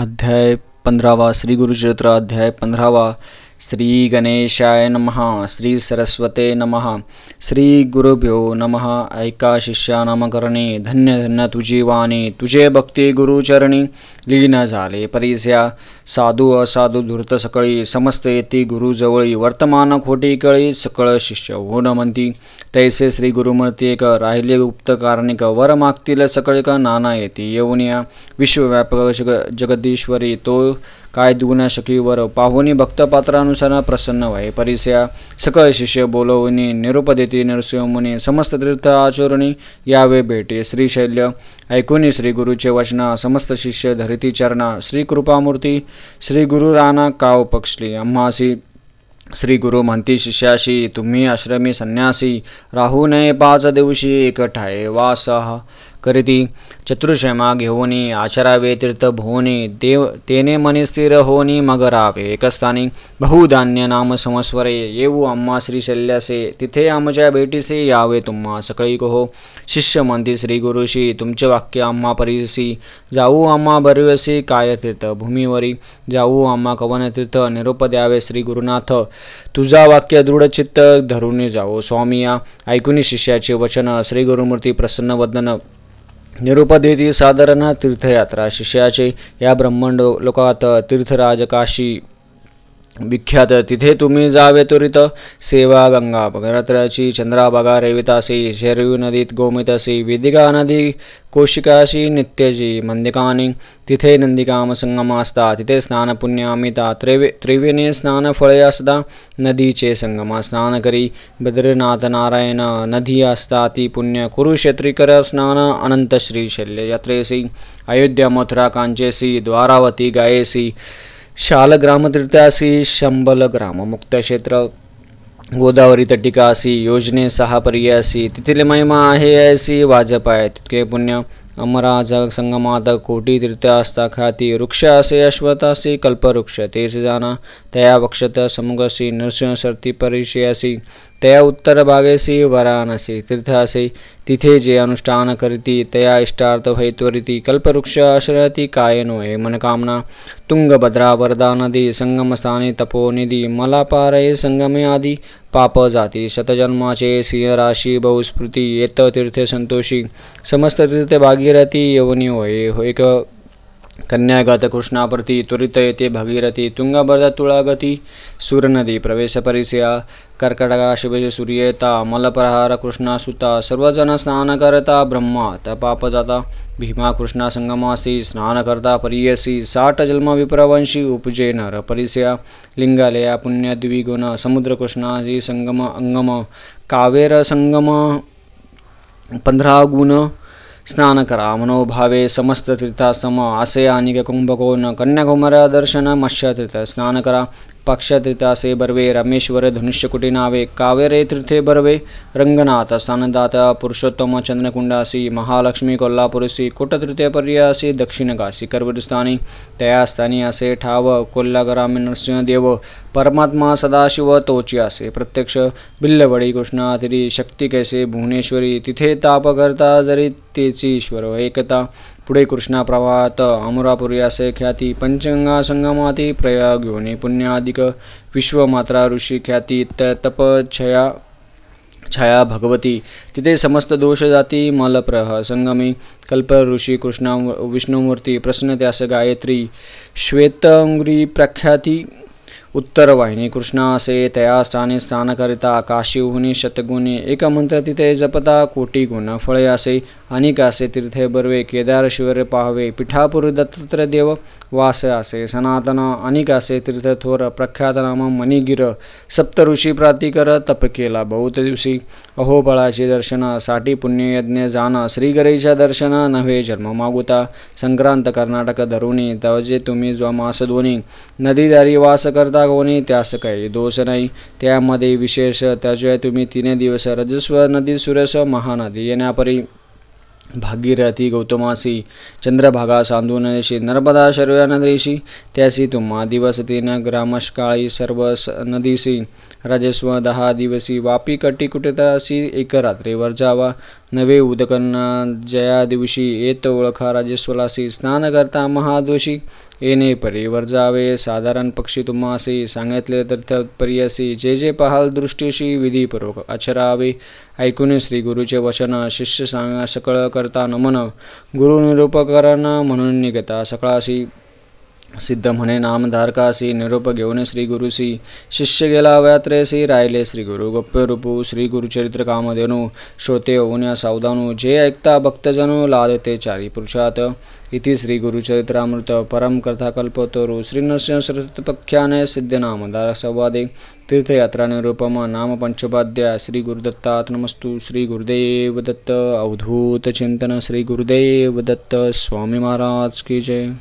अध्याय पंद्रहवा श्री गुरु अध्याय पंद्रहवा श्री गणेशाय नमः श्री सरस्वते नमः श्री गुरुभ्यो नमः ऐका शिष्या नमकरणे धन्य धन्य तुझी वाणी तुझे भक्ती गुरुचरणी लीन झाले परिस्या साधू असाधू धूर्त सकळी समस्त येती गुरुजवळी वर्तमान खोटी कळी सकळ शिष्य हो न म्हणती तैसे श्री गुरुमूर्ती एक राहिले गुप्त कारणिक वर मागतील सकळी का नाना येते येऊन या विश्वव्यापक जग जगदीश्वरी तो काय दुगुण्या शकीवर पाहुनी भक्तपात्रानुसार प्रसन्न व्हाय परिस्या सकळ शिष्य बोलवणी निरुपदेती नरसिंह मुनी समस्त तीर्थ आचरणी यावे भेटे श्रीशैल्य ऐकुनी श्री गुरुचे वचना समस्त शिष्य धरिती चरणा श्री कृपामूर्ती श्री गुरु राणा काव पक्षली अम्मासी श्री गुरु म्हणती शिष्याशी तुम्ही आश्रमी संन्यासी राहू नये पाच दिवशी एक ठाय वास करीती चतुर्क्षमा घेऊनी आचरावे तीर्थ भोवनी देव तेने मने स्थिर होनी मगरावे रावे एकस्थानी बहुधान्य नाम समस्वरे येऊ अम्मा श्री शल्यासे तिथे आमच्या भेटीसे यावे तुम्हा सकळी कहो शिष्य मंदी श्री गुरुशी तुमचे वाक्य आम्हा परिसी जाऊ आम्हा बरवसी काय तीर्थ भूमीवरी जाऊ आम्हा कवन तीर्थ निरोप द्यावे श्री गुरुनाथ तुझा वाक्य दृढचित्त धरून जाओ स्वामी या शिष्याचे वचन श्री गुरुमूर्ती प्रसन्न वदन निरुपदेती साधारण तीर्थयात्रा शिष्याचे या ब्रह्मांड लोकात तीर्थराज काशी विख्यात तिथे तुम्ही जावे त्वरित सेवा गंगा भगरत्राची चंद्राभागा रेवितासी शरयू नदीत गोमितासी वेदिका नदी कोशिकाशी नित्यजी मंदिकानी तिथे नंदिकाम संगमास्ता तिथे स्नान पुण्यामिता त्रिवे त्रिवेणे स्नान फळे असता नदीचे संगमा स्नान करी बद्रीनाथ नारायण नदी असता ती पुण्य कुरुक्षेत्रिकर स्नान अनंतश्री शल्य यात्रेसी अयोध्या मथुरा कांचेसी द्वारावती गायेसी शाल ಶಾಲಗ್ರಾಮತೀರ್ಥಾಸಿ ಶಂಬಲ मुक्त क्षेत्र गोदावरी तटिकासी योजने सहा पर्यासी तिथील महिमा आहे ऐसी वाजप आहे तितके पुण्य अमराज संगमात कोटि धृत्यास्ता ख्याति से अश्वतासी कल्पवृक्ष तेज जाना तया वक्षत समुगसी नृसिंह सर्ति परिचयासी तया उत्तर भागेसी वरानसी तीर्थासी तिथे जे अनुष्ठान करती तया इष्टार्थ हेत्वरिति कल्पवृक्ष आश्रयति कायनो हे मनकामना तुंगभद्रा वरदा नदी संगम स्थाने तपो निधि मलापारये संगमे आदि पाप जाती शतजन्माचे राशी बहुस्मृती येत तीर्थ संतोषी समस्त तीर्थ भागीरथी यवनी होय एक ಕನ್ಯಾಗತಕೃಷ್ಣಾಪತಿ ತ್ವರಿತಯತೆ ಭಗೀರಥಿ ತುಂಗಭರದ ತುಳಾಗತಿ ಸೂರ್ಯನದಿ ಪ್ರವೇಶ ಪರಿಸಯ ಕರ್ಕಟಕ ಶಿವಜ ಸೂರ್ಯೇತ ಮಲಪ್ರಹಾರ ಕೃಷ್ಣ ಸುತ ಸರ್ವಜನ ಸ್ನಾನಕರತ ಬ್ರಹ್ಮ ತಪಾಪಜಾತ ಭೀಮಾ ಕೃಷ್ಣ ಸಂಗಮಾಸಿ ಸ್ನಾನಕರ್ತ ಪರಿಯಸಿ ಸಾಟ ಜನ್ಮ ವಿಪ್ರವಂಶಿ ಉಪಜೆ ನರ ಪರಿಸಯ ಲಿಂಗಾಲಯ ಪುಣ್ಯ ದ್ವಿಗುಣ ಸಮುದ್ರ ಕೃಷ್ಣಾಜಿ ಸಂಗಮ ಅಂಗಮ ಕಾವೇರ ಸಂಗಮ पंद्रह गुण कन्याकुमार दर्शन आशयानिककुम्भकोण तीर्थ स्नानकरा ಪಕ್ಷತ್ರಿತಾಸೆ ಬರ್ವೆ ರಮೇಶ್ವರ ಧನುಷ್ಯಕುಟಿ ನಾವೆ ಕಾವೇರೆ ತೀರ್ಥೆ ಬರ್ವೆ ರಂಗನಾಥ ಸ್ಥಾನದಾತ ಪುರುಷೋತ್ತಮ ಚಂದ್ರಕುಂಡಾಸಿ ಮಹಾಲಕ್ಷ್ಮಿ ಕೊಲ್ಲಾಪುರಸಿ ಕುಟತೃತೆ ಪರ್ಯಾಸಿ ದಕ್ಷಿಣ ಕಾಸಿ ಕರ್ವಸ್ಥಾನಿ ತಯಾಸ್ಥಾನಿಯಾಸೆ ಠಾವ ಕೊಲ್ಲಗರಾಮಿ ನರಸಿಂಹದೇವ ಪರಮಾತ್ಮ ಸದಾಶಿವ तोचियासे प्रत्यक्ष बिल्लवडी कृष्णातिरी शक्ती कैसे भुवनेश्वरी तिथे तापकर्ता जरी तेची ईश्वर एकता पुढे कृष्णा प्रवाहात अमरापूर यासे ख्याती पंचगंगा संगमाती प्रयाग योने पुण्याधिक विश्वमात्रा ऋषी ख्याती तपछया छाया भगवती तिथे समस्त दोष जाती मलप्रह संगमी कल्प ऋषि कृष्णा विष्णुमूर्ति प्रसन्न त्यास गायत्री श्वेतंगरी प्रख्याती कृष्णा असे तया स्थाने स्थानकरिता काशीहुनी शतगुणी एक मंत्र तिथे जपता कोटी गुण फळे असे अनिकासे तीर्थे बर्वे केदार शिवर पाहवे पिठापूर दत्तत्र देव वास असे सनातन अनिकासे तीर्थ थोर नाम मणिगिर सप्तऋषी प्रातिकर तप केला बहुत दिवशी बळाचे दर्शन साठी पुण्ययज्ञ जाण श्रीगरेच्या दर्शन नव्हे जन्म मागुता संक्रांत कर्नाटक धरुणी तवजे तुम्ही मास दोन्ही नदीदारी वास करता विभागाने त्या सकाळी दोष नाही त्यामध्ये विशेष त्याशिवाय तुम्ही तिने दिवस रजस्व नदी सुरस महानदी येण्यापरी भागीरथी गौतमासी चंद्रभागा सांदूनशी नर्मदा शर्व्या नदीशी त्यासी तुम्हा दिवस तीन ग्रामष्काळी सर्व नदीसी राजस्व दहा दिवसी वापी कटी कुटतासी एक वर जावा नवे उदकन्ना जया दिवशी येत ओळखा राजेश्वलासी स्नान करता महादोषी येणे परीवर जावे साधारण पक्षी तुम्हासी सांगितले तर तत्पर्यसी जे जे पहाल दृष्टीशी विधीपूर्वक अचरावे ऐकून श्री गुरुचे वचन शिष्य सांगा सकळ करता नमन गुरुनिरूपकरण म्हणून निगता सकळासी सिद्धमणे नामधारकासी निरुपगेवन श्री गुरुसी शिष्य गेला वयात्रेसी राहिले श्री गुरु गोप्यरूपू श्री गुरुचरित्र कामधेनू श्रोते होण्या सावधानू जे ऐकता भक्तजनु लादते चारी पुरुषात इति श्री गुरुचरित्रामृत परम कथा कल्पतोरु श्री नृसिंह सरस्वतीपख्याने सिद्धनामधारक संवादे तीर्थयात्रा निरूपमा नाम पंचोपाध्याय श्री गुरुदत्तात्मस्तु श्री गुरुदेव दत्त अवधूत चिंतन श्री गुरुदेव दत्त स्वामी महाराज की जय